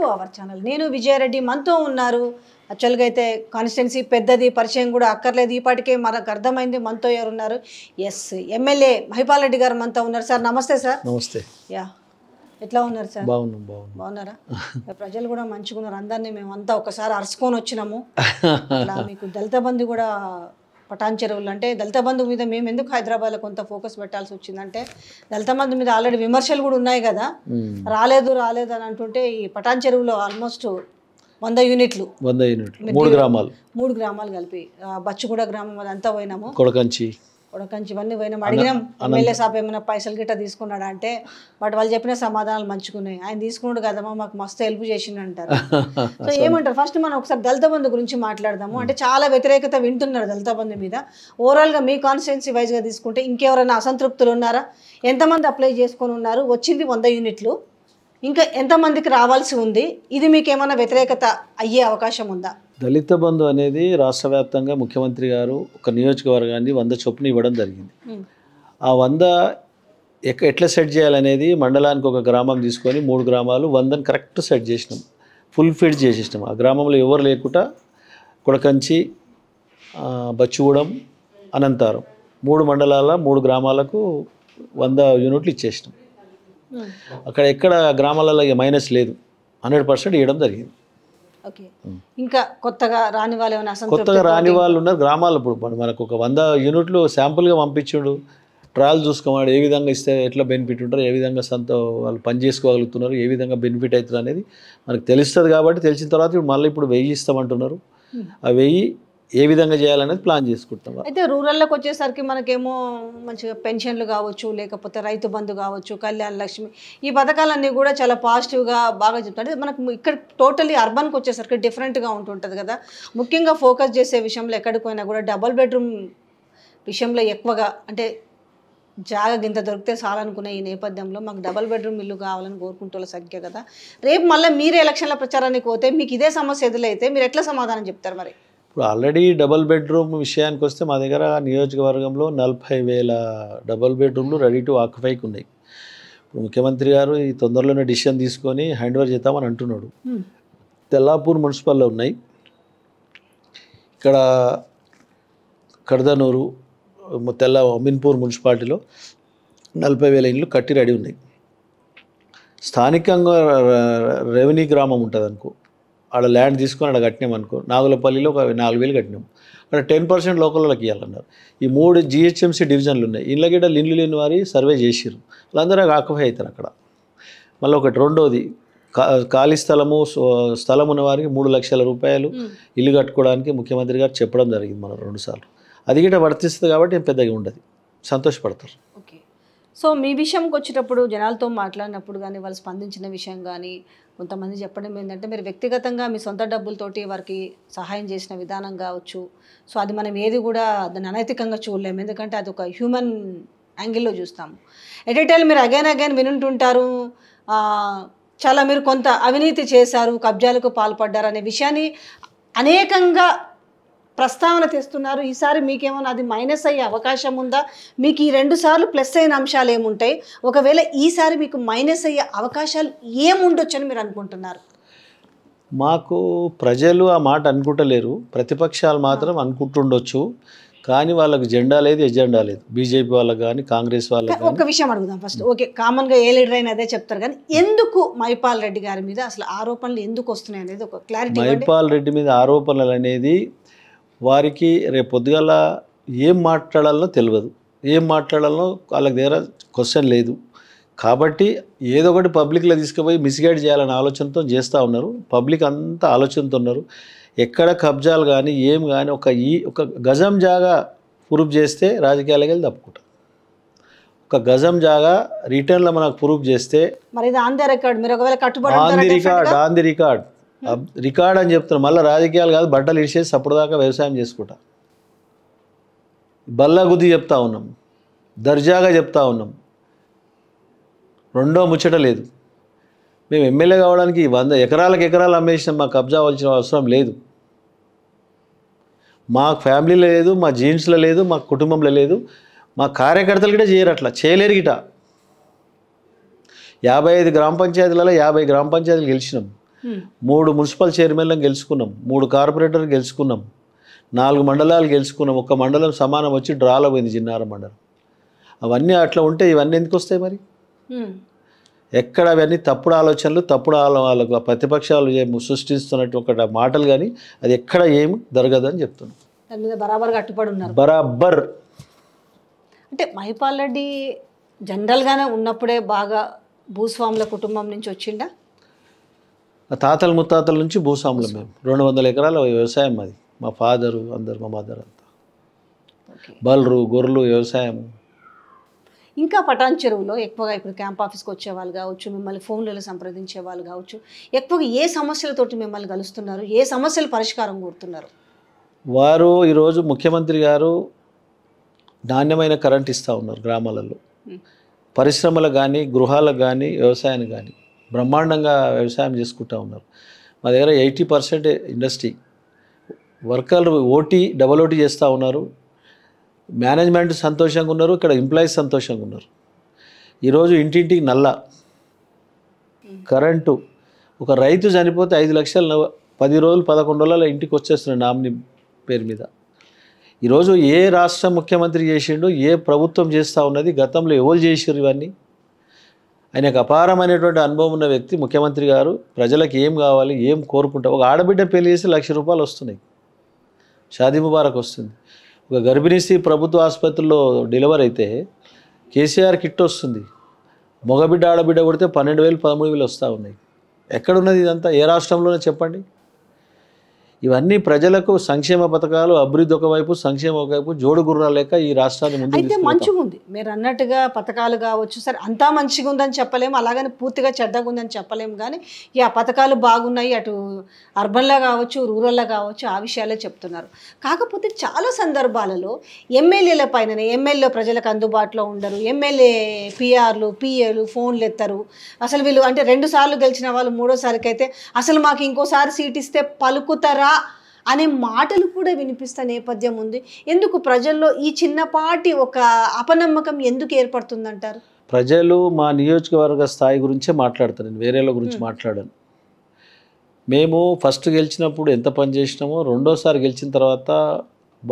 To our channel నేను విజయారెడ్డి మనతో ఉన్నారు యాక్చువల్గా అయితే కాన్స్టిట్యున్సీ పెద్దది పరిచయం కూడా అక్కర్లేదు ఈపాటికే మనకు అర్థమైంది మనతో ఎవరు ఉన్నారు ఎస్ ఎమ్మెల్యే మహిపాల్ రెడ్డి గారు మనతో ఉన్నారు సార్ నమస్తే సార్ నమస్తే యా ఎట్లా ఉన్నారు సార్ బాగున్నాం బాగున్నారా ప్రజలు కూడా మంచిగా ఉన్నారు అందరినీ మేము అంతా ఒకసారి అరుచుకొని వచ్చినాము మీకు దళిత బంధు కూడా పటాన్ చెరువులు అంటే దళిత బంధు మీద మేము ఎందుకు హైదరాబాద్లో కొంత ఫోకస్ పెట్టాల్సి వచ్చిందంటే దళిత బంధు మీద ఆల్రెడీ విమర్శలు కూడా ఉన్నాయి కదా రాలేదు రాలేదు అని అంటుంటే ఈ పటాన్ చెరువులో ఆల్మోస్ట్ వంద యూనిట్లు వంద యూనిట్లు మూడు గ్రామాలు మూడు గ్రామాలు కలిపి బచ్చుగూడ గ్రామం అదంతా పోయినాము కొడకంచి ఉడకంచి ఇవన్నీ పోయినాం అడిగినాం ఎమ్మెల్యే సాప్ ఏమైనా పైసలు గిట్ట తీసుకున్నాడు అంటే బట్ వాళ్ళు చెప్పిన సమాధానాలు మంచుకున్నాయి ఆయన తీసుకున్నాడు కదమ్మా మాకు మస్తు హెల్ప్ చేసిండు అంటారు సో ఏమంటారు ఫస్ట్ మనం ఒకసారి దళిత బంధు గురించి మాట్లాడదాము అంటే చాలా వ్యతిరేకత వింటున్నారు దళిత బంధు మీద ఓవరాల్గా మీ కాన్స్టిట్యున్సీ వైజ్గా తీసుకుంటే ఇంకెవరైనా అసంతృప్తులు ఉన్నారా ఎంతమంది అప్లై చేసుకొని ఉన్నారు వచ్చింది వంద యూనిట్లు ఇంకా ఎంతమందికి రావాల్సి ఉంది ఇది మీకు ఏమైనా వ్యతిరేకత అయ్యే అవకాశం ఉందా దళిత బంధు అనేది రాష్ట్ర వ్యాప్తంగా ముఖ్యమంత్రి గారు ఒక నియోజకవర్గాన్ని వంద చొప్పున ఇవ్వడం జరిగింది ఆ వంద ఎక్క ఎట్లా సెట్ చేయాలనేది మండలానికి ఒక గ్రామం తీసుకొని మూడు గ్రామాలు వందని కరెక్ట్ సెట్ చేసినాం ఫుల్ ఫిడ్ చేసేసినాం ఆ గ్రామంలో ఎవరు లేకుండా కొడకంచి బచ్చిగూడెం అనంతారం మూడు మండలాల మూడు గ్రామాలకు వంద యూనిట్లు ఇచ్చేసినాం అక్కడ ఎక్కడ గ్రామాలలో మైనస్ లేదు హండ్రెడ్ పర్సెంట్ ఇవ్వడం జరిగింది ఇంకా కొత్తగా రాని వాళ్ళు కొత్తగా రాని వాళ్ళు ఉన్నారు గ్రామాలు ఇప్పుడు మనకు ఒక వంద యూనిట్లు శాంపుల్గా పంపించుడు ట్రయల్ చూసుకోమన్నాడు ఏ విధంగా ఇస్తే ఎట్లా బెనిఫిట్ ఉంటారు ఏ విధంగా సంత వాళ్ళు పని చేసుకోగలుగుతున్నారు ఏ విధంగా బెనిఫిట్ అవుతుంది అనేది మనకు తెలుస్తుంది కాబట్టి తెలిసిన తర్వాత మళ్ళీ ఇప్పుడు వెయ్యి ఇస్తామంటున్నారు ఆ వెయ్యి ఏ విధంగా చేయాలనేది ప్లాన్ చేసుకుంటాం అయితే రూరల్లోకి వచ్చేసరికి మనకేమో మంచిగా పెన్షన్లు కావచ్చు లేకపోతే రైతు బంధు కావచ్చు కళ్యాణ లక్ష్మి ఈ పథకాలన్నీ కూడా చాలా పాజిటివ్గా బాగా చెప్తాడు మనకు ఇక్కడ టోటలీ అర్బన్కి వచ్చేసరికి డిఫరెంట్గా ఉంటుంటుంది కదా ముఖ్యంగా ఫోకస్ చేసే విషయంలో ఎక్కడికి కూడా డబల్ బెడ్రూమ్ విషయంలో ఎక్కువగా అంటే జాగా గింత దొరికితే చాలనుకునే ఈ నేపథ్యంలో మాకు డబల్ బెడ్రూమ్ ఇల్లు కావాలని కోరుకుంటున్న సంఖ్య కదా రేపు మళ్ళీ మీరు ఎలక్షన్ల ప్రచారానికి పోతే మీకు ఇదే సమస్య ఎదురైతే మీరు ఎట్లా సమాధానం చెప్తారు మరి ఇప్పుడు ఆల్రెడీ డబల్ బెడ్రూమ్ విషయానికి వస్తే మా దగ్గర నియోజకవర్గంలో నలభై వేల డబల్ బెడ్రూమ్లు రెడీ టు ఆక్యుపైకి ఉన్నాయి ఇప్పుడు ముఖ్యమంత్రి గారు ఈ తొందరలోనే డిసిషన్ తీసుకొని హ్యాండ్ ఓవర్ చేద్దామని అంటున్నాడు తెల్లాపూర్ మున్సిపల్లో ఉన్నాయి ఇక్కడ కడదనూరు తెల్ల మిన్పూర్ మున్సిపాలిటీలో నలభై వేల ఇండ్లు కట్టి రెడీ ఉన్నాయి స్థానికంగా రెవెన్యూ గ్రామం ఉంటుంది అనుకో ఆడ ల్యాండ్ తీసుకొని ఆడ కట్టినాం అనుకో నాగులపల్లిలో ఒక నాలుగు వేలు కట్టినాం అక్కడ టెన్ పర్సెంట్ లోకల్లోకి ఇవ్వాలన్నారు ఈ మూడు జిహెచ్ఎంసీ డివిజన్లు ఉన్నాయి ఇళ్ళగిడ్డ లిండ్లు లేని వారి సర్వే చేసిరు వాళ్ళందరూ ఆక్యుపై అవుతారు అక్కడ మళ్ళీ ఒకటి రెండోది ఖాళీ స్థలము స్థలం ఉన్న వారికి మూడు లక్షల రూపాయలు ఇల్లు కట్టుకోవడానికి ముఖ్యమంత్రి గారు చెప్పడం జరిగింది మనం రెండుసార్లు అది గిట్ట వర్తిస్తుంది కాబట్టి పెద్దగా ఉండదు సంతోషపడతారు ఓకే సో మీ విషయంకి వచ్చేటప్పుడు జనాలతో మాట్లాడినప్పుడు కానీ వాళ్ళు స్పందించిన విషయం కానీ కొంతమంది చెప్పడం ఏంటంటే మీరు వ్యక్తిగతంగా మీ సొంత డబ్బులతోటి వారికి సహాయం చేసిన విధానం కావచ్చు సో అది మనం ఏది కూడా దాన్ని అనైతికంగా చూడలేము ఎందుకంటే అది ఒక హ్యూమన్ యాంగిల్లో చూస్తాము ఎట్ టైం మీరు అగైన్ అగైన్ వినుంటుంటారు చాలా మీరు కొంత అవినీతి చేశారు కబ్జాలకు పాల్పడ్డారు అనే విషయాన్ని అనేకంగా ప్రస్తావన తెస్తున్నారు ఈసారి మీకేమైనా అది మైనస్ అయ్యే అవకాశం ఉందా మీకు ఈ రెండు సార్లు ప్లస్ అయిన అంశాలు ఏముంటాయి ఒకవేళ ఈసారి మీకు మైనస్ అయ్యే అవకాశాలు ఏముండొచ్చని మీరు అనుకుంటున్నారు మాకు ప్రజలు ఆ మాట అనుకుంటలేరు ప్రతిపక్షాలు మాత్రం అనుకుంటుండొచ్చు కానీ వాళ్ళకి జెండా లేదు ఎజెండా లేదు బీజేపీ వాళ్ళకి కానీ కాంగ్రెస్ వాళ్ళకి ఒక విషయం అడుగుదాం ఫస్ట్ ఓకే కామన్గా ఏ లీడర్ అయినా అదే చెప్తారు కానీ ఎందుకు మైపాల్ రెడ్డి గారి మీద అసలు ఆరోపణలు ఎందుకు వస్తున్నాయి అనేది ఒక క్లారిటీ మైపాల్ రెడ్డి మీద ఆరోపణలు అనేది వారికి రేపు పొద్దుగాల ఏం మాట్లాడాలో తెలియదు ఏం మాట్లాడాలో వాళ్ళకి దగ్గర క్వశ్చన్ లేదు కాబట్టి ఏదో ఒకటి పబ్లిక్లో తీసుకుపోయి మిస్గైడ్ చేయాలనే ఆలోచనతో చేస్తూ ఉన్నారు పబ్లిక్ అంతా ఆలోచనతో ఉన్నారు ఎక్కడ కబ్జాలు కానీ ఏం కానీ ఒక ఈ ఒక గజం జాగా ప్రూఫ్ చేస్తే రాజకీయాలకు వెళ్ళి తప్పుకుంటారు ఒక గజం జాగా రిటర్న్లో మనకు ప్రూఫ్ చేస్తే మరి ఆంది రికార్డ్ మీరు ఒకవేళ కట్టుబడి రికార్డ్ ఆంది రికార్డ్ రికార్డ్ అని చెప్తున్నారు మళ్ళీ రాజకీయాలు కాదు బట్టలు ఇడిచేసి అప్పటిదాకా వ్యవసాయం చేసుకుంటా బల్ల గుద్ది చెప్తా ఉన్నాం దర్జాగా చెప్తా ఉన్నాం రెండో ముచ్చట లేదు మేము ఎమ్మెల్యే కావడానికి వంద ఎకరాలకు ఎకరాలు అమ్మేసినాం మాకు కబ్జా అవ్వాల్సిన అవసరం లేదు మా ఫ్యామిలీలో లేదు మా జీన్స్లో లేదు మా కుటుంబంలో లేదు మా కార్యకర్తలు కూడా చేయరు అట్లా చేయలేరు గిట యాభై ఐదు గ్రామ పంచాయతీలలో యాభై గ్రామ పంచాయతీలు గెలిచినాం మూడు మున్సిపల్ చైర్మన్లను గెలుచుకున్నాం మూడు కార్పొరేటర్ గెలుచుకున్నాం నాలుగు మండలాలు గెలుచుకున్నాం ఒక మండలం సమానం వచ్చి డ్రాలో పోయింది చిన్నార మండలం అవన్నీ అట్లా ఉంటే ఇవన్నీ ఎందుకు వస్తాయి మరి ఎక్కడ అవన్నీ తప్పుడు ఆలోచనలు తప్పుడు వాళ్ళకు ప్రతిపక్షాలు సృష్టిస్తున్నట్టు ఒక మాటలు కానీ అది ఎక్కడ ఏమి జరగదని చెప్తున్నాను బరాబర్ బరాబర్ అంటే మహిపాల్ రెడ్డి జనరల్గానే ఉన్నప్పుడే బాగా భూస్వాముల కుటుంబం నుంచి వచ్చిండా తాతల ముత్తాతల నుంచి భూస్వాములు మేము రెండు వందల ఎకరాల వ్యవసాయం అది మా ఫాదరు అందరు మా మదర్ అంతా బలరు గొర్రెలు వ్యవసాయం ఇంకా పటాన్ చెరువులో ఎక్కువగా ఇప్పుడు క్యాంప్ ఆఫీస్కి వచ్చే వాళ్ళు కావచ్చు మిమ్మల్ని ఫోన్లలో సంప్రదించే వాళ్ళు కావచ్చు ఎక్కువగా ఏ సమస్యలతోటి మిమ్మల్ని కలుస్తున్నారు ఏ సమస్యలు పరిష్కారం కోరుతున్నారు వారు ఈరోజు ముఖ్యమంత్రి గారు నాణ్యమైన కరెంట్ ఇస్తూ ఉన్నారు గ్రామాలలో పరిశ్రమలకు కానీ గృహాలకు కానీ వ్యవసాయానికి కానీ బ్రహ్మాండంగా వ్యవసాయం చేసుకుంటూ ఉన్నారు మా దగ్గర ఎయిటీ పర్సెంట్ ఇండస్ట్రీ వర్కర్లు ఓటీ డబల్ ఓటీ చేస్తూ ఉన్నారు మేనేజ్మెంట్ సంతోషంగా ఉన్నారు ఇక్కడ ఎంప్లాయీస్ సంతోషంగా ఉన్నారు ఈరోజు ఇంటింటికి నల్ల కరెంటు ఒక రైతు చనిపోతే ఐదు లక్షలు పది రోజులు పదకొండు రోజుల ఇంటికి వచ్చేస్తున్నాడు నామిని పేరు మీద ఈరోజు ఏ రాష్ట్ర ముఖ్యమంత్రి చేసిండు ఏ ప్రభుత్వం చేస్తూ ఉన్నది గతంలో ఎవరు చేసారు ఇవన్నీ ఆయనకు అపారమైనటువంటి అనుభవం ఉన్న వ్యక్తి ముఖ్యమంత్రి గారు ప్రజలకు ఏం కావాలి ఏం కోరుకుంటారు ఒక ఆడబిడ్డ పెళ్లి చేసి లక్ష రూపాయలు వస్తున్నాయి షాదీ ముబారక్ వస్తుంది ఒక గర్భిణీ స్త్రీ ప్రభుత్వ ఆసుపత్రిలో డెలివరీ అయితే కేసీఆర్ కిట్ వస్తుంది మగబిడ్డ ఆడబిడ్డ కొడితే పన్నెండు వేలు పదమూడు వేలు వస్తూ ఉన్నాయి ఎక్కడున్నది ఇదంతా ఏ రాష్ట్రంలోనే చెప్పండి ఇవన్నీ ప్రజలకు సంక్షేమ పథకాలు అభివృద్ధి ఒకవైపు సంక్షేమ ఒకవైపు జోడు గుర్రా లేక ఈ రాష్ట్రాన్ని ముందు అయితే మంచిగా ఉంది మీరు అన్నట్టుగా పథకాలు కావచ్చు సరే అంతా మంచిగా ఉందని చెప్పలేము అలాగని పూర్తిగా చెడ్డగా ఉందని చెప్పలేము కానీ ఈ ఆ పథకాలు బాగున్నాయి అటు అర్బన్లో కావచ్చు రూరల్లో కావచ్చు ఆ విషయాలే చెప్తున్నారు కాకపోతే చాలా సందర్భాలలో ఎమ్మెల్యేల పైన ఎమ్మెల్యే ప్రజలకు అందుబాటులో ఉండరు ఎమ్మెల్యే పిఆర్లు పిఏలు ఫోన్లు ఎత్తారు అసలు వీళ్ళు అంటే రెండు సార్లు గెలిచిన వాళ్ళు అయితే అసలు మాకు ఇంకోసారి సీట్ ఇస్తే పలుకుతారా కదా అనే మాటలు కూడా వినిపిస్తున్న నేపథ్యం ఉంది ఎందుకు ప్రజల్లో ఈ చిన్నపాటి ఒక అపనమ్మకం ఎందుకు ఏర్పడుతుందంటారు ప్రజలు మా నియోజకవర్గ స్థాయి గురించే మాట్లాడతారు నేను వేరేల గురించి hmm. మాట్లాడాను మేము ఫస్ట్ గెలిచినప్పుడు ఎంత పని చేసినామో రెండోసారి గెలిచిన తర్వాత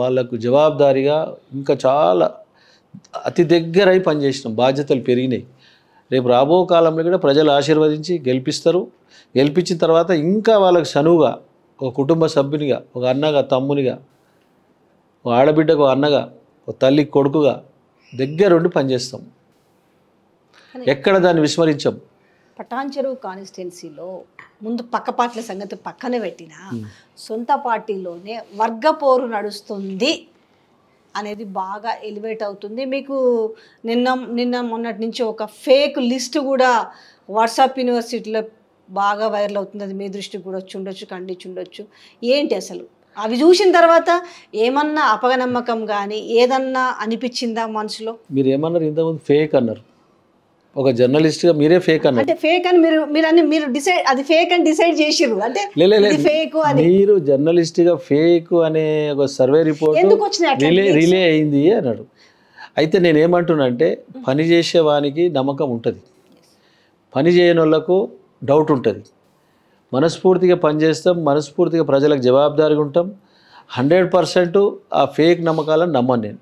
వాళ్ళకు జవాబుదారిగా ఇంకా చాలా అతి దగ్గర అయి పనిచేసినాం బాధ్యతలు పెరిగినాయి రేపు రాబో కాలంలో కూడా ప్రజలు ఆశీర్వదించి గెలిపిస్తారు గెలిపించిన తర్వాత ఇంకా వాళ్ళకు చనువుగా ఒక కుటుంబ సభ్యునిగా ఒక అన్నగా తమ్మునిగా ఒక ఆడబిడ్డకు అన్నగా ఒక తల్లి కొడుకుగా దగ్గరుండి పనిచేస్తాం ఎక్కడ దాన్ని విస్మరించాం పటాన్ చెరువు కాన్స్టిట్యున్సీలో ముందు పక్క పార్టీల సంగతి పక్కన పెట్టిన సొంత పార్టీలోనే వర్గ పోరు నడుస్తుంది అనేది బాగా ఎలివేట్ అవుతుంది మీకు నిన్న నిన్న మొన్నటి నుంచి ఒక ఫేక్ లిస్ట్ కూడా వాట్సాప్ యూనివర్సిటీలో బాగా వైరల్ అవుతుంది అది మీ దృష్టికి కూడా వచ్చి ఉండొచ్చు ఖండించి ఉండొచ్చు ఏంటి అసలు అవి చూసిన తర్వాత ఏమన్నా అపగనమ్మకం కానీ ఏదన్నా అనిపించిందా మనసులో మీరు ఏమన్నారు ఇంతకుముందు ఫేక్ అన్నారు ఒక జర్నలిస్ట్గా మీరే ఫేక్ అన్నారు అంటే ఫేక్ అని మీరు మీరు అన్ని మీరు డిసైడ్ అది ఫేక్ అని డిసైడ్ చేసిరు అంటే ఫేక్ అని మీరు జర్నలిస్ట్గా ఫేక్ అనే ఒక సర్వే రిపోర్ట్ ఎందుకు వచ్చినాయి రిలే రిలే అయింది అన్నాడు అయితే నేను ఏమంటున్నా అంటే పని చేసే వానికి నమ్మకం ఉంటుంది పని చేయని వాళ్ళకు డౌట్ ఉంటుంది మనస్ఫూర్తిగా పనిచేస్తాం మనస్ఫూర్తిగా ప్రజలకు జవాబుదారిగా ఉంటాం హండ్రెడ్ పర్సెంట్ ఆ ఫేక్ నమ్మకాలను నమ్మను నేను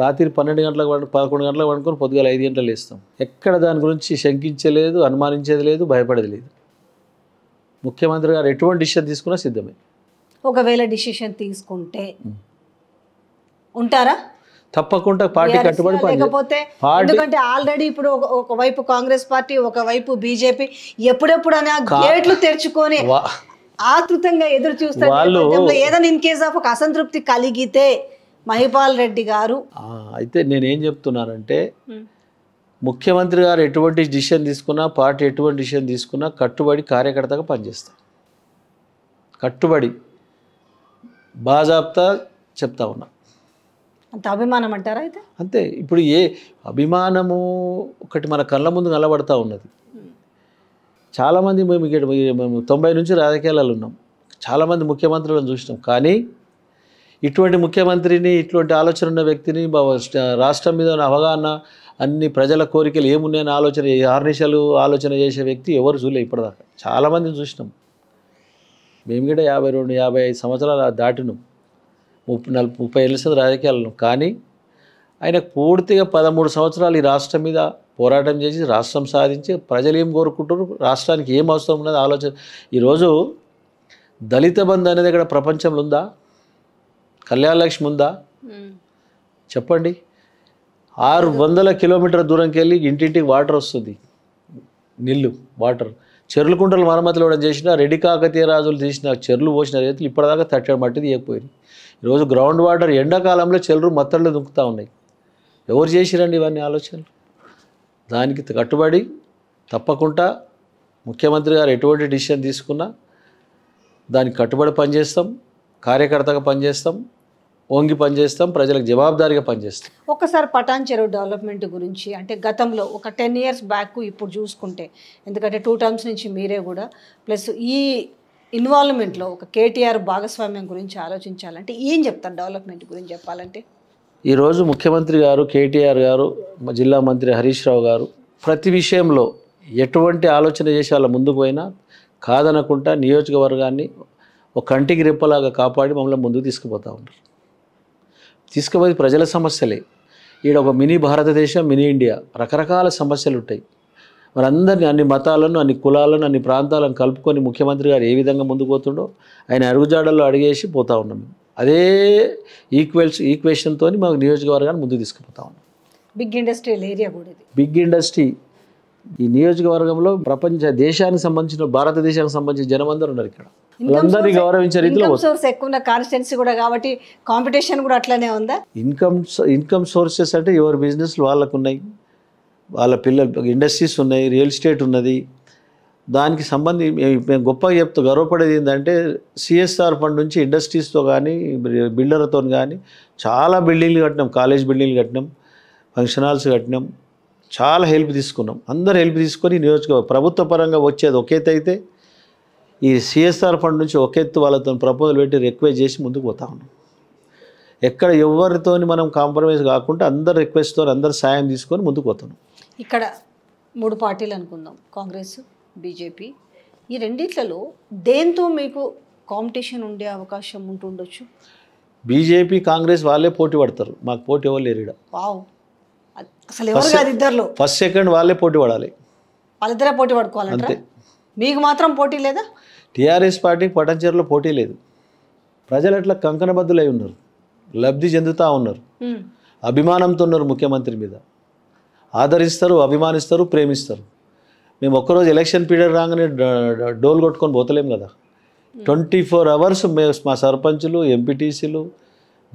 రాత్రి పన్నెండు గంటలకు పదకొండు గంటలకు వండుకొని పొద్దుగాల ఐదు గంటలు వేస్తాం ఎక్కడ దాని గురించి శంకించలేదు అనుమానించేది లేదు భయపడేది లేదు ముఖ్యమంత్రి గారు ఎటువంటి డిసిషన్ తీసుకున్నా సిద్ధమే ఒకవేళ డిసిషన్ తీసుకుంటే ఉంటారా తప్పకుండా పార్టీ కట్టుబడి లేకపోతే ఎందుకంటే ఆల్రెడీ ఇప్పుడు ఒకవైపు కాంగ్రెస్ పార్టీ ఒకవైపు బీజేపీ ఎప్పుడెప్పుడు అనే గేట్లు తెరుచుకొని ఆతృతంగా ఎదురు చూస్తారు ఏదైనా ఇన్ కేస్ ఆఫ్ ఒక అసంతృప్తి కలిగితే మహిపాల్ రెడ్డి గారు అయితే నేనేం చెప్తున్నానంటే ముఖ్యమంత్రి గారు ఎటువంటి డిసిషన్ తీసుకున్నా పార్టీ ఎటువంటి డిసిషన్ తీసుకున్నా కట్టుబడి కార్యకర్తగా పనిచేస్తా కట్టుబడి బాజాబ్తా చెప్తా ఉన్నా అంత అభిమానం అంటారా అయితే అంతే ఇప్పుడు ఏ అభిమానము ఒకటి మన కళ్ళ ముందు నిలబడతా ఉన్నది చాలామంది మేము ఇక్కడ మేము తొంభై నుంచి రాజకీయాలలో ఉన్నాం చాలామంది ముఖ్యమంత్రులను చూసినాం కానీ ఇటువంటి ముఖ్యమంత్రిని ఇటువంటి ఆలోచన ఉన్న వ్యక్తిని రాష్ట్రం మీద ఉన్న అవగాహన అన్ని ప్రజల కోరికలు ఏమున్నాయని ఆలోచన ఆర్నిషాలు ఆలోచన చేసే వ్యక్తి ఎవరు చూలే ఇప్పటిదాకా చాలామందిని చూసినాం మేము కూడా యాభై రెండు యాభై ఐదు సంవత్సరాలు దాటినాం ముప్పై నలభై ముప్పై ఏళ్ళ రాజకీయాలను కానీ ఆయన పూర్తిగా పదమూడు సంవత్సరాలు ఈ రాష్ట్రం మీద పోరాటం చేసి రాష్ట్రం సాధించి ప్రజలు ఏం కోరుకుంటారు రాష్ట్రానికి ఏం అవసరం ఉన్నది ఆలోచన ఈరోజు దళిత బంధు అనేది ఇక్కడ ప్రపంచంలో ఉందా కళ్యాణలక్ష్మి ఉందా చెప్పండి ఆరు వందల కిలోమీటర్ దూరంకి వెళ్ళి ఇంటింటికి వాటర్ వస్తుంది నీళ్ళు వాటర్ చెర్లు కుంటలు మరమ్మతులు ఇవ్వడం చేసిన రెడ్డి కాకతీయ రాజులు తీసిన చెర్లు పోసిన రైతులు ఇప్పటిదాకా తట్టడం మట్టి తీయకపోయింది ఈరోజు గ్రౌండ్ వాటర్ ఎండాకాలంలో చెల్లరు మత్తళ్ళు దుంకుతూ ఉన్నాయి ఎవరు చేసిరండి ఇవన్నీ ఆలోచనలు దానికి కట్టుబడి తప్పకుండా ముఖ్యమంత్రి గారు ఎటువంటి డిసిషన్ తీసుకున్నా దానికి కట్టుబడి పనిచేస్తాం కార్యకర్తగా పనిచేస్తాం ఓంగి పనిచేస్తాం ప్రజలకు జవాబుదారిగా పనిచేస్తాం ఒకసారి పటాన్ చెరువు డెవలప్మెంట్ గురించి అంటే గతంలో ఒక టెన్ ఇయర్స్ బ్యాక్ ఇప్పుడు చూసుకుంటే ఎందుకంటే టూ టర్మ్స్ నుంచి మీరే కూడా ప్లస్ ఈ ఇన్వాల్వ్మెంట్లో ఒక కేటీఆర్ భాగస్వామ్యం గురించి ఆలోచించాలంటే ఏం చెప్తారు డెవలప్మెంట్ గురించి చెప్పాలంటే ఈరోజు ముఖ్యమంత్రి గారు కేటీఆర్ గారు జిల్లా మంత్రి హరీష్ రావు గారు ప్రతి విషయంలో ఎటువంటి ఆలోచన చేసి వాళ్ళ ముందుకు పోయినా కాదనకుండా నియోజకవర్గాన్ని ఒక కంటికి రెప్పలాగా కాపాడి మమ్మల్ని ముందుకు తీసుకుపోతూ ఉంటారు తీసుకుపోయి ప్రజల సమస్యలే ఈడ ఒక మినీ భారతదేశం మినీ ఇండియా రకరకాల సమస్యలు ఉంటాయి వారందరినీ అన్ని మతాలను అన్ని కులాలను అన్ని ప్రాంతాలను కలుపుకొని ముఖ్యమంత్రి గారు ఏ విధంగా ముందుకు పోతుండో ఆయన అరుగుజాడల్లో అడిగేసి పోతా ఉన్నాం అదే ఈక్వెల్స్ ఈక్వేషన్తో మాకు నియోజకవర్గాన్ని ముందుకు తీసుకుపోతా ఉన్నాం బిగ్ ఇండస్ట్రియల్ ఏరియా కూడా బిగ్ ఇండస్ట్రీ ఈ నియోజకవర్గంలో ప్రపంచ దేశానికి సంబంధించిన భారతదేశానికి సంబంధించిన జనమందరూ ఉన్నారు ఇక్కడ అందరినీ గౌరవించే రీతిలో సోర్స్ ఎక్కువ కాన్స్టెన్సీ కూడా కాబట్టి కాంపిటీషన్ కూడా అట్లనే ఉందా ఇన్కమ్ ఇన్కమ్ సోర్సెస్ అంటే ఎవరి బిజినెస్ వాళ్ళకు ఉన్నాయి వాళ్ళ పిల్లలు ఇండస్ట్రీస్ ఉన్నాయి రియల్ ఎస్టేట్ ఉన్నది దానికి సంబంధి మేము గొప్పగా చెప్తూ గర్వపడేది ఏంటంటే సిఎస్ఆర్ ఫండ్ నుంచి ఇండస్ట్రీస్తో కానీ బిల్డర్తో కానీ చాలా బిల్డింగ్లు కట్టినాం కాలేజ్ బిల్డింగ్లు కట్టినాం ఫంక్షన్ హాల్స్ కట్టినాం చాలా హెల్ప్ తీసుకున్నాం అందరు హెల్ప్ తీసుకొని నియోజకవర్గ ప్రభుత్వ పరంగా వచ్చేది ఒకేత అయితే ఈ సిఎస్ఆర్ ఫండ్ నుంచి ఎత్తు వాళ్ళతో ప్రపోజల్ పెట్టి రిక్వెస్ట్ చేసి ముందుకు పోతా ఉన్నాం ఎక్కడ ఎవరితోని మనం కాంప్రమైజ్ కాకుండా అందరు రిక్వెస్ట్తో అందరు సాయం తీసుకొని ముందుకు పోతున్నాం ఇక్కడ మూడు పార్టీలు అనుకుందాం కాంగ్రెస్ బీజేపీ ఈ రెండిట్లలో దేంతో మీకు కాంపిటీషన్ ఉండే అవకాశం ఉంటుండొచ్చు బీజేపీ కాంగ్రెస్ వాళ్ళే పోటీ పడతారు మాకు పోటీ ఇవ్వలేరు ఇక్కడ అసలు ఇద్దరు ఫస్ట్ సెకండ్ వాళ్ళే పోటీ పడాలి వాళ్ళిద్దరే పోటీ పడుకోవాలంటే మీకు మాత్రం పోటీ లేదా టీఆర్ఎస్ పార్టీ పటంచర్లో పోటీ లేదు ప్రజలు అట్లా కంకణబద్దులై ఉన్నారు లబ్ధి చెందుతూ ఉన్నారు అభిమానంతో ఉన్నారు ముఖ్యమంత్రి మీద ఆదరిస్తారు అభిమానిస్తారు ప్రేమిస్తారు మేము ఒక్కరోజు ఎలక్షన్ పీరియడ్ రాగానే డోల్ కొట్టుకొని పోతలేం కదా ట్వంటీ ఫోర్ అవర్స్ మేము మా సర్పంచులు ఎంపీటీసీలు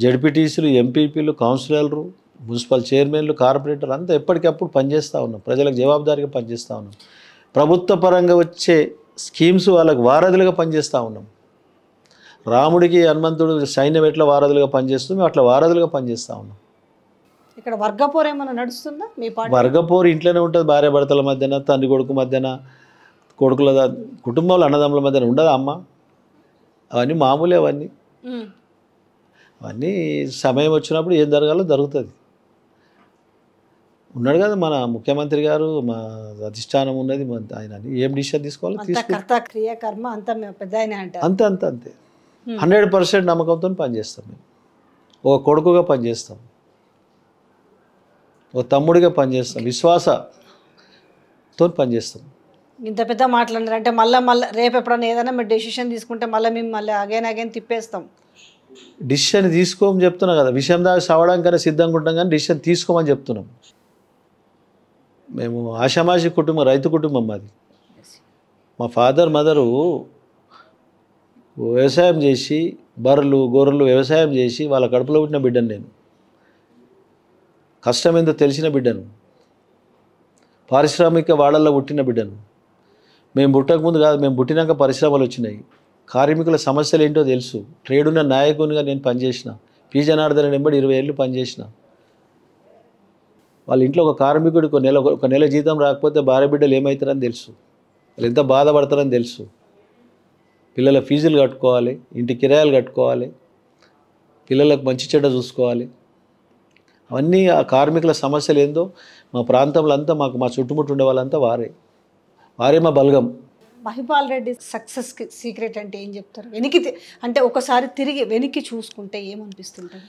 జడ్పీటీసీలు ఎంపీపీలు కౌన్సిలర్లు మున్సిపల్ చైర్మన్లు కార్పొరేటర్ అంతా ఎప్పటికప్పుడు పనిచేస్తూ ఉన్నాం ప్రజలకు జవాబుదారిగా పనిచేస్తూ ఉన్నాం ప్రభుత్వ పరంగా వచ్చే స్కీమ్స్ వాళ్ళకు వారధులుగా పనిచేస్తూ ఉన్నాం రాముడికి హనుమంతుడు సైన్యం ఎట్లా వారధులుగా పనిచేస్తుంది మేము అట్లా వారధులుగా పనిచేస్తూ ఉన్నాం ఇక్కడ వర్గపోరు ఏమైనా నడుస్తుందా మీ ఇంట్లోనే ఉంటుంది భార్య భర్తల మధ్యన తండ్రి కొడుకు మధ్యన కొడుకుల కుటుంబంలో అన్నదమ్ముల మధ్యన ఉండదా అమ్మ అవన్నీ మామూలే అవన్నీ అవన్నీ సమయం వచ్చినప్పుడు ఏం జరగాలో జరుగుతుంది ఉన్నాడు కదా మన ముఖ్యమంత్రి గారు మా అధిష్టానం ఉన్నది ఆయన ఏం డిసిషన్ తీసుకోవాలో అంతే అంతే అంతే హండ్రెడ్ పర్సెంట్ నమ్మకంతో పనిచేస్తాం మేము ఒక కొడుకుగా పనిచేస్తాం ఒక తమ్ముడిగా పనిచేస్తాం విశ్వాసతో పనిచేస్తాం ఇంత పెద్ద మాట్లాడారు అంటే మళ్ళీ మళ్ళీ రేపు ఎప్పుడన్నా ఏదైనా మీరు డెసిషన్ తీసుకుంటే మళ్ళీ మేము మళ్ళీ అగైన్ అగైన్ తిప్పేస్తాం డిసిషన్ తీసుకోమని చెప్తున్నాం కదా విషయం దాకా సవడానికైనా సిద్ధంగా ఉంటాం కానీ డిసిషన్ తీసుకోమని చెప్తున్నాం మేము ఆషామాషి కుటుంబం రైతు కుటుంబం మాది మా ఫాదర్ మదరు వ్యవసాయం చేసి బర్రెలు గొర్రెలు వ్యవసాయం చేసి వాళ్ళ కడుపులో పుట్టిన బిడ్డను నేను కష్టమేందో తెలిసిన బిడ్డను పారిశ్రామిక వాడల్లో పుట్టిన బిడ్డను మేము పుట్టకముందు కాదు మేము పుట్టినాక పరిశ్రమలు వచ్చినాయి కార్మికుల సమస్యలు ఏంటో తెలుసు ట్రేడ్ ఉన్న నాయకునిగా నేను పనిచేసిన పి జనార్దన్ వెంబడి ఇరవై ఏళ్ళు పనిచేసిన వాళ్ళ ఇంట్లో ఒక కార్మికుడు ఒక నెల ఒక నెల జీతం రాకపోతే భార్య బిడ్డలు ఏమవుతారని తెలుసు వాళ్ళు ఎంత బాధపడతారని తెలుసు పిల్లల ఫీజులు కట్టుకోవాలి ఇంటి కిరాయాలు కట్టుకోవాలి పిల్లలకు మంచి చెడ్డ చూసుకోవాలి అవన్నీ ఆ కార్మికుల సమస్యలు ఏందో మా ప్రాంతంలో అంతా మాకు మా చుట్టుముట్టు ఉండే వాళ్ళంతా వారే వారే మా బలగం మహిపాల్ రెడ్డి సక్సెస్కి సీక్రెట్ అంటే ఏం చెప్తారు వెనక్కి అంటే ఒకసారి తిరిగి వెనక్కి చూసుకుంటే ఏమనిపిస్తుంటారు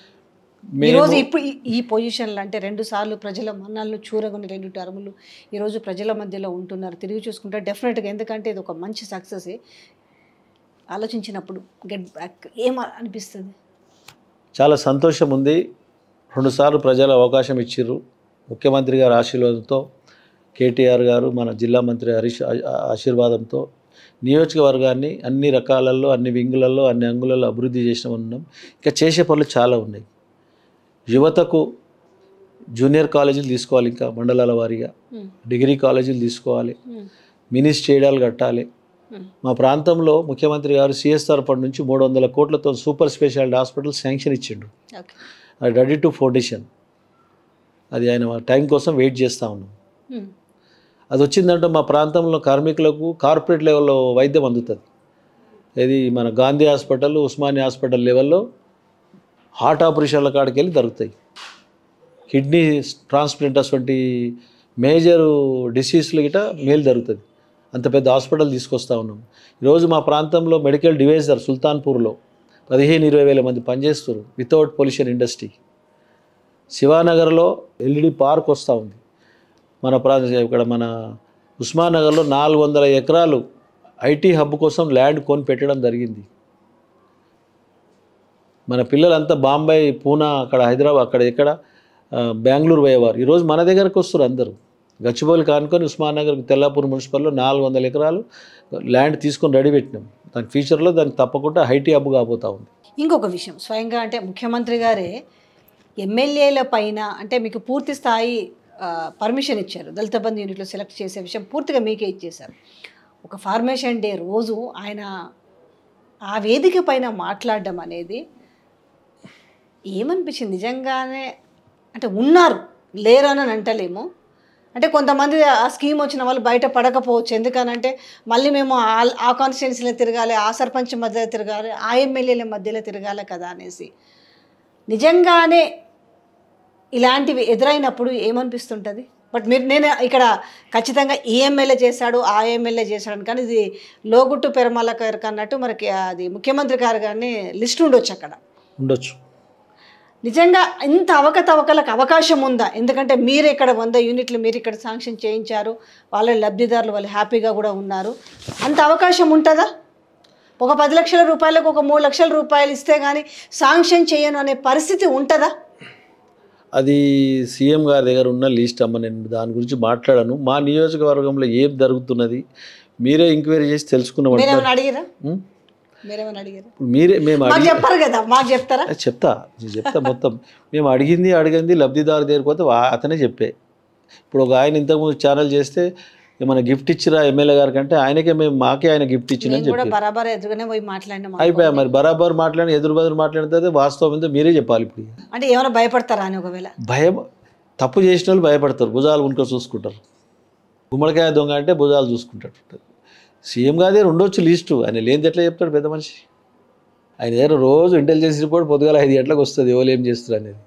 ఈరోజు ఇప్పుడు ఈ పొజిషన్లు అంటే రెండు సార్లు ప్రజల మన్నాలను చూరగొని రెండు టర్ములు ఈరోజు ప్రజల మధ్యలో ఉంటున్నారు తిరిగి చూసుకుంటే డెఫినెట్గా ఎందుకంటే ఇది ఒక మంచి సక్సెస్ ఆలోచించినప్పుడు గెట్ బ్యాక్ ఏం అనిపిస్తుంది చాలా సంతోషం ఉంది రెండుసార్లు ప్రజలు అవకాశం ఇచ్చిర్రు ముఖ్యమంత్రి గారి ఆశీర్వాదంతో కేటీఆర్ గారు మన జిల్లా మంత్రి హరీష్ ఆశీర్వాదంతో నియోజకవర్గాన్ని అన్ని రకాలలో అన్ని వింగులలో అన్ని అంగులలో అభివృద్ధి చేసిన ఉన్నాం ఇంకా చేసే పనులు చాలా ఉన్నాయి యువతకు జూనియర్ కాలేజీలు తీసుకోవాలి ఇంకా మండలాల వారీగా డిగ్రీ కాలేజీలు తీసుకోవాలి మినీ స్టేడియాలు కట్టాలి మా ప్రాంతంలో ముఖ్యమంత్రి గారు సిఎస్ఆర్ తరపు నుంచి మూడు వందల కోట్లతో సూపర్ స్పెషాలిటీ హాస్పిటల్ శాంక్షన్ ఇచ్చిండు రెడీ టు ఫౌండేషన్ అది ఆయన టైం కోసం వెయిట్ చేస్తూ ఉన్నాం అది వచ్చిందంటే మా ప్రాంతంలో కార్మికులకు కార్పొరేట్ లెవెల్లో వైద్యం అందుతుంది ఇది మన గాంధీ హాస్పిటల్ ఉస్మానియా హాస్పిటల్ లెవెల్లో హార్ట్ ఆపరేషన్ల కాడికి వెళ్ళి దొరుకుతాయి కిడ్నీ ట్రాన్స్ప్లాంటర్స్ వంటి మేజర్ డిసీజ్లు గిట మేలు జరుగుతుంది అంత పెద్ద హాస్పిటల్ తీసుకొస్తా ఉన్నాం ఈరోజు మా ప్రాంతంలో మెడికల్ డివైజర్ సుల్తాన్పూర్లో పదిహేను ఇరవై వేల మంది పనిచేస్తారు వితౌట్ పొల్యూషన్ ఇండస్ట్రీ శివానగర్లో ఎల్ఈడి పార్క్ వస్తూ ఉంది మన ప్రాంత ఇక్కడ మన ఉస్మానగర్లో నాలుగు వందల ఎకరాలు ఐటీ హబ్ కోసం ల్యాండ్ కొని పెట్టడం జరిగింది మన పిల్లలంతా బాంబే పూనా అక్కడ హైదరాబాద్ అక్కడ ఎక్కడ బెంగళూరు పోయేవారు ఈరోజు మన దగ్గరకు వస్తారు అందరూ గచ్చిబౌలి కానుకొని ఉస్మానగర్ తెల్లాపూర్ మున్సిపల్లో నాలుగు వందల ఎకరాలు ల్యాండ్ తీసుకొని రెడీ పెట్టినాం దాని ఫ్యూచర్లో దానికి తప్పకుండా హైటీ అబ్బు కాబోతూ ఉంది ఇంకొక విషయం స్వయంగా అంటే ముఖ్యమంత్రి గారే ఎమ్మెల్యేల పైన అంటే మీకు పూర్తి స్థాయి పర్మిషన్ ఇచ్చారు దళిత బంధు యూనిట్లో సెలెక్ట్ చేసే విషయం పూర్తిగా మీకే ఇచ్చేశారు ఒక ఫార్మేషన్ డే రోజు ఆయన ఆ వేదిక పైన మాట్లాడడం అనేది ఏమనిపించింది నిజంగానే అంటే ఉన్నారు లేరు అని అంటలేము అంటే కొంతమంది ఆ స్కీమ్ వచ్చిన వాళ్ళు బయట పడకపోవచ్చు ఎందుకనంటే మళ్ళీ మేము ఆ కాన్స్టిట్యున్సీలో తిరగాలి ఆ సర్పంచ్ మధ్యలో తిరగాలి ఆ ఎమ్మెల్యేల మధ్యలో తిరగాలి కదా అనేసి నిజంగానే ఇలాంటివి ఎదురైనప్పుడు ఏమనిపిస్తుంటుంది బట్ మీరు నేను ఇక్కడ ఖచ్చితంగా ఈ ఎమ్మెల్యే చేశాడు ఆ ఎమ్మెల్యే చేశాడు కానీ ఇది లోగుట్టు పెరమల్ల గారికి అన్నట్టు మనకి అది ముఖ్యమంత్రి గారు కానీ లిస్ట్ ఉండొచ్చు అక్కడ ఉండొచ్చు నిజంగా ఇంత అవకతవకలకు అవకాశం ఉందా ఎందుకంటే మీరు ఇక్కడ వంద యూనిట్లు మీరు ఇక్కడ శాంక్షన్ చేయించారు వాళ్ళ లబ్ధిదారులు వాళ్ళు హ్యాపీగా కూడా ఉన్నారు అంత అవకాశం ఉంటుందా ఒక పది లక్షల రూపాయలకు ఒక మూడు లక్షల రూపాయలు ఇస్తే కానీ శాంక్షన్ చేయను అనే పరిస్థితి ఉంటుందా అది సీఎం గారి దగ్గర ఉన్న లిస్ట్ అమ్మ నేను దాని గురించి మాట్లాడాను మా నియోజకవర్గంలో ఏం జరుగుతున్నది మీరే ఎంక్వైరీ చేసి తెలుసుకున్న అడిగిరా మీరే మేము చెప్పారు కదా మాకు చెప్తారా చెప్తా చెప్తా మొత్తం మేము అడిగింది అడిగింది లబ్ధిదారు దగ్గరికి పోతే అతనే చెప్పే ఇప్పుడు ఒక ఆయన ఇంతకుముందు ఛానల్ చేస్తే ఏమైనా గిఫ్ట్ ఇచ్చిరా ఎమ్మెల్యే గారి కంటే ఆయనకే మేము మాకే ఆయన గిఫ్ట్ ఇచ్చిన బరాబర్ అయిపోయా మరి బరాబర్ మాట్లాడి ఎదురు బదురు మాట్లాడితే వాస్తవం ఏందో మీరే చెప్పాలి ఇప్పుడు అంటే ఏమైనా భయపడతారా ఒకవేళ భయం తప్పు చేసిన వాళ్ళు భయపడతారు భుజాలు ఉనుక చూసుకుంటారు గుమ్మడికాయ దొంగ అంటే భుజాలు చూసుకుంటారు సీఎం గాదే ఉండొచ్చు లీస్టు ఆయన లేనిది ఎట్లా చెప్తాడు పెద్ద మనిషి ఆయన దగ్గర రోజు ఇంటెలిజెన్స్ రిపోర్ట్ పొద్దుగల ఐదు గంటలకు వస్తుంది ఎవరు ఏం చేస్తారు అనేది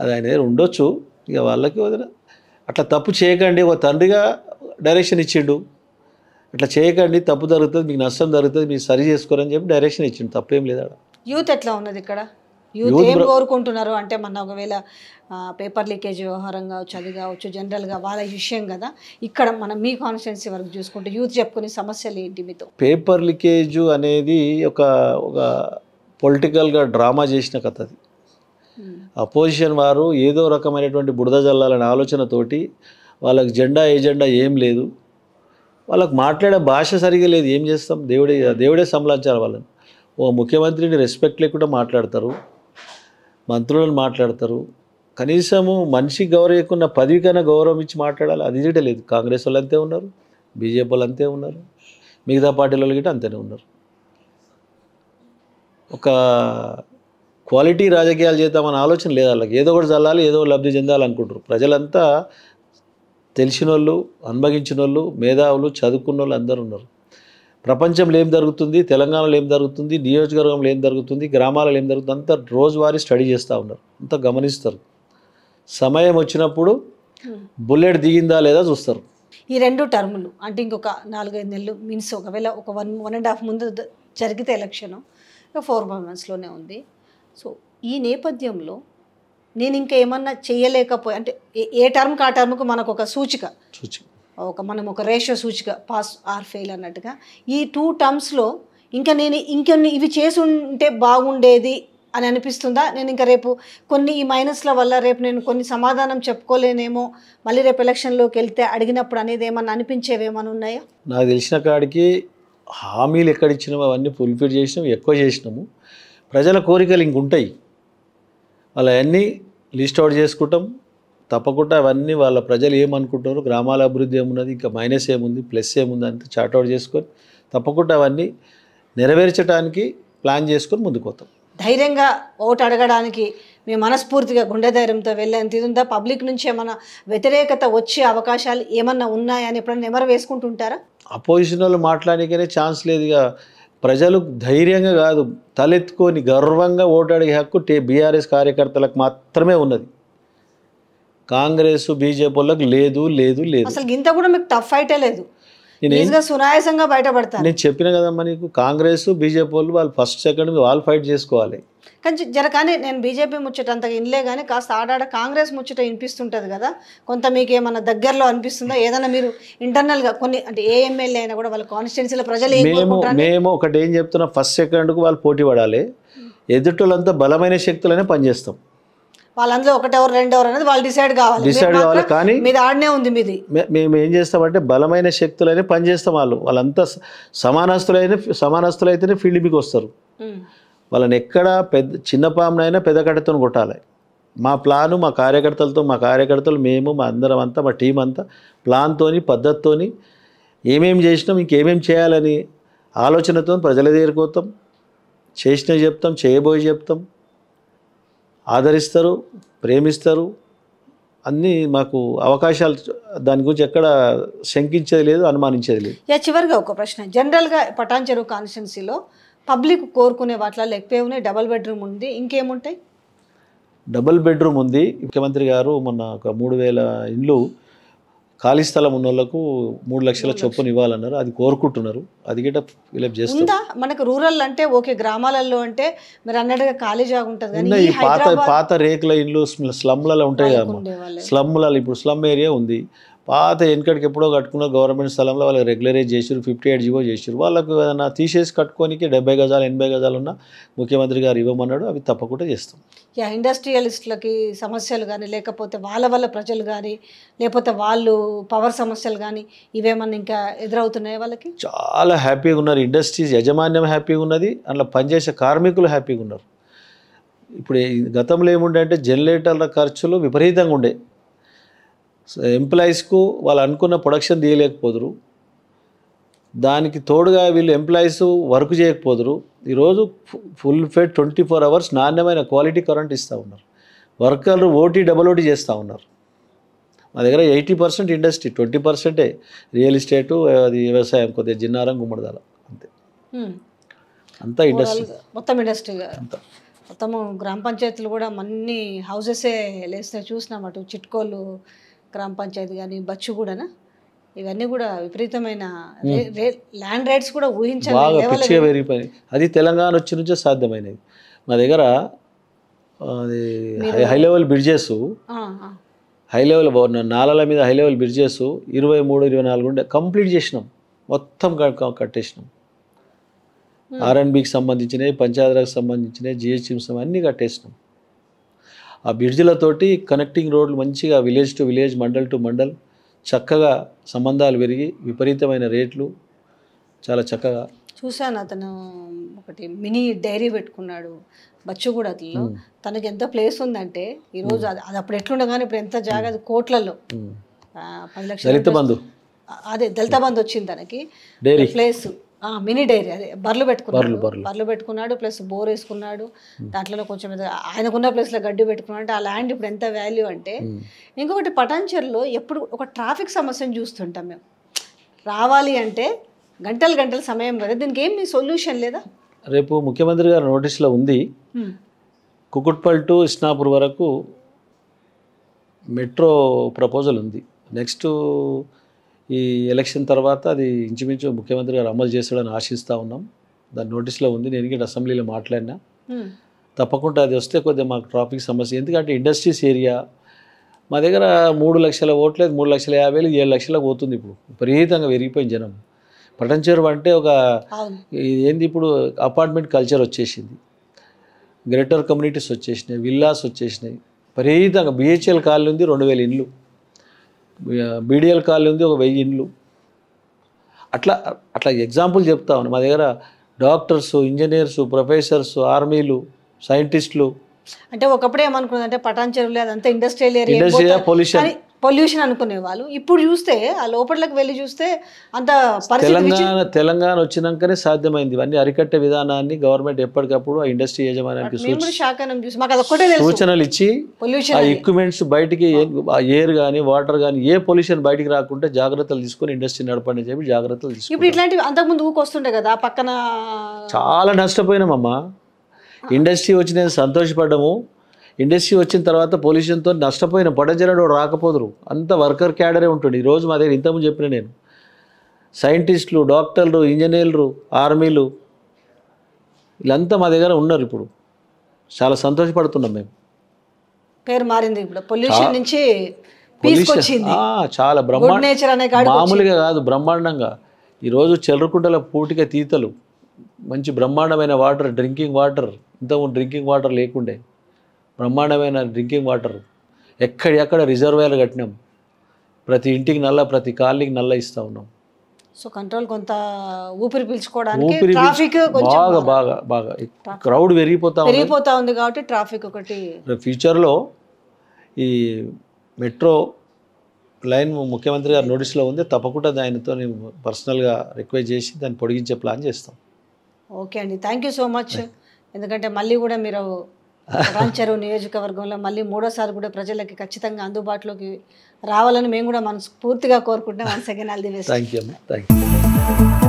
అది ఆయన దగ్గర ఉండొచ్చు ఇక వాళ్ళకి వదిన అట్లా తప్పు చేయకండి ఒక తండ్రిగా డైరెక్షన్ ఇచ్చిండు అట్లా చేయకండి తప్పు జరుగుతుంది మీకు నష్టం జరుగుతుంది మీరు సరి చేసుకోరని చెప్పి డైరెక్షన్ ఇచ్చిండు తప్పేం లేదు అక్కడ యూత్ ఎట్లా ఉన్నది ఇక్కడ కోరుకుంటున్నారు అంటే మన ఒకవేళ పేపర్ లీకేజ్ వ్యవహారం కావచ్చు అది కావచ్చు జనరల్గా వాళ్ళ విషయం కదా ఇక్కడ మనం మీ కాన్స్టిట్యున్సీ వరకు చూసుకుంటే యూత్ చెప్పుకునే సమస్యలు ఏంటి మీతో పేపర్ లీకేజ్ అనేది ఒక ఒక పొలిటికల్గా డ్రామా చేసిన కథ అది అపోజిషన్ వారు ఏదో రకమైనటువంటి బుడద జల్లాలనే ఆలోచనతోటి వాళ్ళకి జెండా ఏజెండా ఏం లేదు వాళ్ళకి మాట్లాడే భాష సరిగా లేదు ఏం చేస్తాం దేవుడే దేవుడే సంలాంచాలి వాళ్ళని ఓ ముఖ్యమంత్రిని రెస్పెక్ట్ లేకుండా మాట్లాడతారు మంత్రులను మాట్లాడతారు కనీసము మనిషి గౌరవకున్న పదవి కన్నా గౌరవం ఇచ్చి మాట్లాడాలి అది లేదు కాంగ్రెస్ వాళ్ళు అంతే ఉన్నారు బీజేపీ వాళ్ళు అంతే ఉన్నారు మిగతా పార్టీల వాళ్ళు గిట్ట అంతేనే ఉన్నారు ఒక క్వాలిటీ రాజకీయాలు చేద్దామని ఆలోచన లేదు వాళ్ళకి ఏదో ఒకటి చల్లాలి ఏదో లబ్ధి చెందాలనుకుంటారు ప్రజలంతా తెలిసిన వాళ్ళు అనుభవించిన వాళ్ళు మేధావులు చదువుకున్న వాళ్ళు అందరూ ఉన్నారు ప్రపంచంలో ఏం జరుగుతుంది తెలంగాణలో ఏం జరుగుతుంది నియోజకవర్గంలో ఏం జరుగుతుంది గ్రామాలలో ఏం జరుగుతుంది అంతా రోజువారీ స్టడీ చేస్తూ ఉన్నారు అంతా గమనిస్తారు సమయం వచ్చినప్పుడు hmm. బుల్లెట్ దిగిందా లేదా చూస్తారు ఈ రెండు టర్ములు అంటే ఇంకొక నాలుగైదు నెలలు మీన్స్ ఒకవేళ ఒక వన్ వన్ అండ్ హాఫ్ ముందు జరిగితే ఎలక్షన్ ఫోర్ ఫైవ్ మంత్స్లోనే ఉంది సో ఈ నేపథ్యంలో నేను ఇంకా ఏమన్నా చేయలేకపోయి అంటే ఏ టర్మ్కి ఆ టర్మ్కి మనకు ఒక సూచిక సూచిక ఒక మనం ఒక రేషో సూచిక పాస్ ఆర్ ఫెయిల్ అన్నట్టుగా ఈ టూ టర్మ్స్లో ఇంకా నేను ఇంకొన్ని ఇవి చేసి ఉంటే బాగుండేది అని అనిపిస్తుందా నేను ఇంకా రేపు కొన్ని ఈ మైనస్ల వల్ల రేపు నేను కొన్ని సమాధానం చెప్పుకోలేనేమో మళ్ళీ రేపు ఎలక్షన్లోకి వెళ్తే అడిగినప్పుడు అనేది ఏమన్నా అనిపించేవి ఏమైనా ఉన్నాయా నాకు తెలిసిన కాడికి హామీలు ఎక్కడ ఇచ్చినాము అవన్నీ ఫుల్ఫిల్ చేసినాము ఎక్కువ చేసినాము ప్రజల కోరికలు ఇంక ఉంటాయి వాళ్ళన్నీ లిస్ట్ అవుట్ చేసుకుంటాం తప్పకుండా అవన్నీ వాళ్ళ ప్రజలు ఏమనుకుంటున్నారు గ్రామాల అభివృద్ధి ఏమున్నది ఇంకా మైనస్ ఏముంది ప్లస్ ఏముంది అంత చార్ట్అవుట్ చేసుకొని తప్పకుండా అవన్నీ నెరవేర్చడానికి ప్లాన్ చేసుకొని ముందుకు పోతాం ధైర్యంగా ఓటు అడగడానికి మీ మనస్ఫూర్తిగా గుండె ధైర్యంతో వెళ్ళేంత ఇది ఉందా పబ్లిక్ నుంచి ఏమైనా వ్యతిరేకత వచ్చే అవకాశాలు ఏమన్నా ఉన్నాయని ఎప్పుడైనా నెమరు వేసుకుంటుంటారా అపోజిషన్ వాళ్ళు మాట్లాడడానికనే ఛాన్స్ లేదుగా ప్రజలు ధైర్యంగా కాదు తలెత్తుకొని గర్వంగా ఓటు అడిగే హక్కు టీ బీఆర్ఎస్ కార్యకర్తలకు మాత్రమే ఉన్నది కాంగ్రెస్ బీజేపీ వాళ్ళకి లేదు లేదు లేదు అసలు ఇంత కూడా మీకు టఫ్ ఫైటే లేదు సునాయాసంగా బయటపడతాను నేను చెప్పిన కదమ్మ నీకు కాంగ్రెస్ బీజేపీ వాళ్ళు వాళ్ళు ఫస్ట్ సెకండ్ వాళ్ళు ఫైట్ చేసుకోవాలి కానీ జర కానీ నేను బీజేపీ ముచ్చట అంతగా ఇన్లే కానీ కాస్త ఆడాడ కాంగ్రెస్ ముచ్చట వినిపిస్తుంటుంది కదా కొంత మీకు ఏమన్నా దగ్గరలో అనిపిస్తుందా ఏదైనా మీరు ఇంటర్నల్గా కొన్ని అంటే ఏ ఎమ్మెల్యే అయినా కూడా వాళ్ళ కాన్స్టిట్యున్సీలో ప్రజలు మేము మేము ఒకటి ఏం చెప్తున్నాం ఫస్ట్ సెకండ్కు వాళ్ళు పోటీ పడాలి hmm. ఎదుటోళ్ళంతా బలమైన శక్తులనే పనిచేస్తాం వాళ్ళందరూ ఒకటెవరు రెండెవరు అనేది వాళ్ళు డిసైడ్ కావాలి డిసైడ్ కావాలి కానీ మీది ఆడనే ఉంది మీది మేము ఏం చేస్తామంటే బలమైన శక్తులైనా పని చేస్తాం వాళ్ళు వాళ్ళంతా సమానస్తులైన సమానస్తులైతేనే ఫీల్డ్ మీకు వస్తారు వాళ్ళని ఎక్కడ పెద్ద చిన్న పామునైనా పెద్ద కట్టతో కొట్టాలి మా ప్లాను మా కార్యకర్తలతో మా కార్యకర్తలు మేము మా అందరం అంతా మా టీం అంతా ప్లాన్తోని పద్ధతితోని ఏమేమి చేసినాం ఇంకేమేమి చేయాలని ఆలోచనతో ప్రజల దగ్గరికి పోతాం చేసినవి చెప్తాం చేయబోయి చెప్తాం ఆదరిస్తారు ప్రేమిస్తారు అన్నీ మాకు అవకాశాలు దాని గురించి ఎక్కడ శంకించేది లేదు అనుమానించేది లేదు యా చివరిగా ఒక ప్రశ్న జనరల్గా పటాన్ చెరువు కాన్స్టిట్యున్సీలో పబ్లిక్ కోరుకునే వాటిలో లేకపోయి ఉన్నాయి డబల్ బెడ్రూమ్ ఉంది ఇంకేముంటాయి డబల్ బెడ్రూమ్ ఉంది ముఖ్యమంత్రి గారు మొన్న ఒక మూడు వేల ఇండ్లు ఖాళీ స్థలం ఉన్న వాళ్ళకు మూడు లక్షల చొప్పున ఇవ్వాలన్నారు అది కోరుకుంటున్నారు అది గిట్ట ఫిలప్ చేస్తుందా మనకు రూరల్ అంటే ఓకే గ్రామాలలో అంటే మరి అన్నట్టుగా ఖాళీ జాగా ఉంటుంది ఉన్నాయి పాత పాత రేకుల ఇండ్లు స్లమ్లలో ఉంటాయి కదా స్లమ్లలో ఇప్పుడు స్లమ్ ఏరియా ఉంది పాత వెనుకడికి ఎప్పుడో కట్టుకున్న గవర్నమెంట్ స్థలంలో వాళ్ళకి రెగ్యులరైజ్ చేసారు ఫిఫ్టీ ఎయిట్ జీవో చేసారు వాళ్ళకు ఏదైనా తీసేసి కట్టుకోనికి డెబ్బై గజాలు ఎనభై గజాలు ఉన్న ముఖ్యమంత్రి గారు ఇవ్వమన్నాడు అవి తప్పకుండా చేస్తాం యా ఇండస్ట్రియలిస్టులకి సమస్యలు కానీ లేకపోతే వాళ్ళ వల్ల ప్రజలు కానీ లేకపోతే వాళ్ళు పవర్ సమస్యలు కానీ ఇవేమన్నా ఇంకా ఎదురవుతున్నాయి వాళ్ళకి చాలా హ్యాపీగా ఉన్నారు ఇండస్ట్రీస్ యజమాన్యం హ్యాపీగా ఉన్నది అందులో పనిచేసే కార్మికులు హ్యాపీగా ఉన్నారు ఇప్పుడు గతంలో ఏముండే అంటే జనరేటర్ల ఖర్చులు విపరీతంగా ఉండే ఎంప్లాయీస్కు వాళ్ళు అనుకున్న ప్రొడక్షన్ తీయలేకపోదురు దానికి తోడుగా వీళ్ళు ఎంప్లాయీస్ వర్క్ చేయకపోదురు ఈరోజు ఫుల్ ఫెడ్ ట్వంటీ ఫోర్ అవర్స్ నాణ్యమైన క్వాలిటీ కరెంట్ ఇస్తూ ఉన్నారు వర్కర్లు ఓటీ డబల్ ఓటీ చేస్తూ ఉన్నారు మా దగ్గర ఎయిటీ పర్సెంట్ ఇండస్ట్రీ ట్వంటీ పర్సెంటే రియల్ ఎస్టేటు అది వ్యవసాయం కొద్దిగా జిన్నారం గుమ్మడిదాల అంతే అంతా ఇండస్ట్రీ మొత్తం ఇండస్ట్రీ మొత్తం గ్రామ పంచాయతీలు కూడా అన్ని హౌసెసే లేస్తే చూసినాం అటు చిట్కోలు గ్రామ పంచాయతీ కానీ కూడా ఇవన్నీ కూడా విపరీతమైన ల్యాండ్ రైట్స్ కూడా ఊహించాలి అది తెలంగాణ వచ్చి నుంచే సాధ్యమైనది మా దగ్గర అది high level bridges high level నాలల మీద హై లెవెల్ బ్రిడ్జెస్ ఇరవై మూడు ఇరవై నాలుగు ఉండే కంప్లీట్ చేసినాం మొత్తం కట్టేసినాం ఆర్ఎన్బికి సంబంధించినవి పంచాయతీలకు సంబంధించినవి జిహెచ్ఎంసీ అన్నీ కట్టేసినాం ఆ బ్రిడ్జ్లతోటి కనెక్టింగ్ రోడ్లు మంచిగా village to village mandal to mandal చక్కగా సంబంధాలు పెరిగి విపరీతమైన రేట్లు చాలా చక్కగా చూశాను అతను ఒకటి మినీ డైరీ పెట్టుకున్నాడు బచ్చుగూడలో తనకి ఎంత ప్లేస్ ఉందంటే ఈరోజు అది అప్పుడు ఎట్లుండగానే ఇప్పుడు ఎంత జాగ్రత్త కోట్లలో పది లక్షల దళిత బంధు అదే దళిత బంధు వచ్చింది తనకి ప్లేస్ మినీ డైరీ అదే బర్లు పెట్టుకున్నాడు బర్లు పెట్టుకున్నాడు ప్లస్ బోర్ వేసుకున్నాడు దాంట్లో కొంచెం ఆయనకున్న ప్లేస్లో గడ్డి పెట్టుకున్నాడు అంటే ఆ ల్యాండ్ ఇప్పుడు ఎంత వాల్యూ అంటే ఇంకొకటి పటాన్చర్లో ఎప్పుడు ఒక ట్రాఫిక్ సమస్యను చూస్తుంటాం మేము రావాలి అంటే గంటలు గంటల సమయం కదా దీనికి ఏం మీ సొల్యూషన్ లేదా రేపు ముఖ్యమంత్రి గారు నోటీస్లో ఉంది కుకుట్పల్ టు ఇస్నాపూర్ వరకు మెట్రో ప్రపోజల్ ఉంది నెక్స్ట్ ఈ ఎలక్షన్ తర్వాత అది ఇంచుమించు ముఖ్యమంత్రి గారు అమలు చేస్తాడని ఆశిస్తూ ఉన్నాం దాని నోటీస్లో ఉంది నేను ఇంకా అసెంబ్లీలో మాట్లాడినా తప్పకుండా అది వస్తే కొద్దిగా మాకు ట్రాఫిక్ సమస్య ఎందుకంటే ఇండస్ట్రీస్ ఏరియా మా దగ్గర మూడు లక్షల ఓట్లేదు మూడు లక్షల యాభై వేలు ఏడు లక్షలకు పోతుంది ఇప్పుడు విపరీతంగా పెరిగిపోయింది జనం పటంచెరువు అంటే ఒక ఏంది ఇప్పుడు అపార్ట్మెంట్ కల్చర్ వచ్చేసింది గ్రేటర్ కమ్యూనిటీస్ వచ్చేసినాయి విల్లాస్ వచ్చేసినాయి విపరీతంగా బిహెచ్ఎల్ కాలనీ ఉంది రెండు వేల ఇండ్లు బీడిఎల్ కాలనీ ఉంది ఒక వెయ్యి ఇండ్లు అట్లా అట్లా ఎగ్జాంపుల్ చెప్తా ఉన్నాను మా దగ్గర డాక్టర్స్ ఇంజనీర్స్ ప్రొఫెసర్స్ ఆర్మీలు సైంటిస్టులు అంటే ఒకప్పుడు ఏమనుకున్నది అంటే పటాన్ చెరువులు అదంతా ఇండస్ట్రియల్ ఏరియా పొల్యూషన్ పొల్యూషన్ అనుకునే వాళ్ళు ఇప్పుడు చూస్తే ఆ లోపలికి వెళ్ళి చూస్తే అంత తెలంగాణ తెలంగాణ వచ్చినాకనే సాధ్యమైంది ఇవన్నీ అరికట్టే విధానాన్ని గవర్నమెంట్ ఎప్పటికప్పుడు ఆ ఇండస్ట్రీ యజమానికి సూచనలు ఇచ్చి ఆ ఎక్విప్మెంట్స్ బయటికి ఎయిర్ కానీ వాటర్ కానీ ఏ పొల్యూషన్ బయటికి రాకుండా జాగ్రత్తలు తీసుకొని ఇండస్ట్రీ నడపండి చెప్పి జాగ్రత్తలు తీసుకుని ఇప్పుడు ఇట్లాంటివి అంతకుముందు ఊకొస్తుండే కదా పక్కన చాలా నష్టపోయినామమ్మా ఇండస్ట్రీ వచ్చిన సంతోషపడ్డము ఇండస్ట్రీ వచ్చిన తర్వాత పొల్యూషన్తో నష్టపోయిన పడజనడు రాకపోదురు అంత వర్కర్ క్యాడరే ఉంటుంది ఈరోజు మా దగ్గర ఇంతకుముందు చెప్పిన నేను సైంటిస్టులు డాక్టర్లు ఇంజనీర్లు ఆర్మీలు వీళ్ళంతా మా దగ్గర ఉన్నారు ఇప్పుడు చాలా సంతోషపడుతున్నాం మేము పేరు మారింది ఇప్పుడు పొల్యూషన్ నుంచి చాలా బ్రహ్మాండ మామూలుగా కాదు బ్రహ్మాండంగా ఈరోజు చెలరుకుంటల పూటిక తీతలు మంచి బ్రహ్మాండమైన వాటర్ డ్రింకింగ్ వాటర్ ఇంతకుముందు డ్రింకింగ్ వాటర్ లేకుండే బ్రహ్మాండమైన డ్రింకింగ్ వాటర్ ఎక్కడెక్కడ రిజర్వేర్లు కట్టినాం ప్రతి ఇంటికి నల్ల ప్రతి కాలనీకి నల్ల ఇస్తూ ఉన్నాం సో కంట్రోల్ కొంత ఊపిరి పీల్చుకోవడానికి బాగా బాగా బాగా క్రౌడ్ పెరిగిపోతా పెరిగిపోతా ఉంది కాబట్టి ట్రాఫిక్ ఒకటి ఫ్యూచర్లో ఈ మెట్రో లైన్ ముఖ్యమంత్రి గారు నోటీస్లో ఉంది తప్పకుండా దానితో నేను పర్సనల్గా రిక్వెస్ట్ చేసి దాన్ని పొడిగించే ప్లాన్ చేస్తాం ఓకే అండి థ్యాంక్ యూ సో మచ్ ఎందుకంటే మళ్ళీ కూడా మీరు చెరువు నియోజకవర్గంలో మళ్ళీ మూడోసారి కూడా ప్రజలకి ఖచ్చితంగా అందుబాటులోకి రావాలని మేము కూడా మనస్ఫూర్తిగా కోరుకుంటున్నాం once again all thank you